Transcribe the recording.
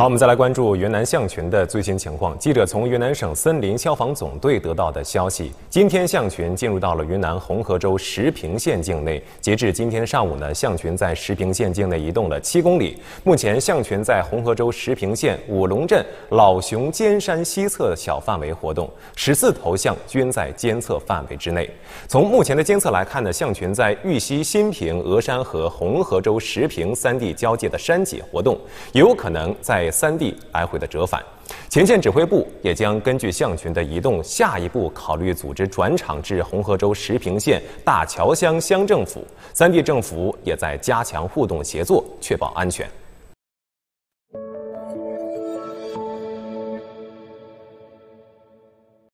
好，我们再来关注云南象群的最新情况。记者从云南省森林消防总队得到的消息，今天象群进入到了云南红河州石屏县境内。截至今天上午呢，象群在石屏县境内移动了七公里。目前，象群在红河州石屏县五龙镇老熊尖山西侧小范围活动，十四头象均在监测范围之内。从目前的监测来看呢，象群在玉溪新平、峨山和红河州石屏三地交界的山脊活动，有可能在。三地来回的折返，前线指挥部也将根据象群的移动，下一步考虑组织转场至红河州石屏县大桥乡乡政府。三地政府也在加强互动协作，确保安全。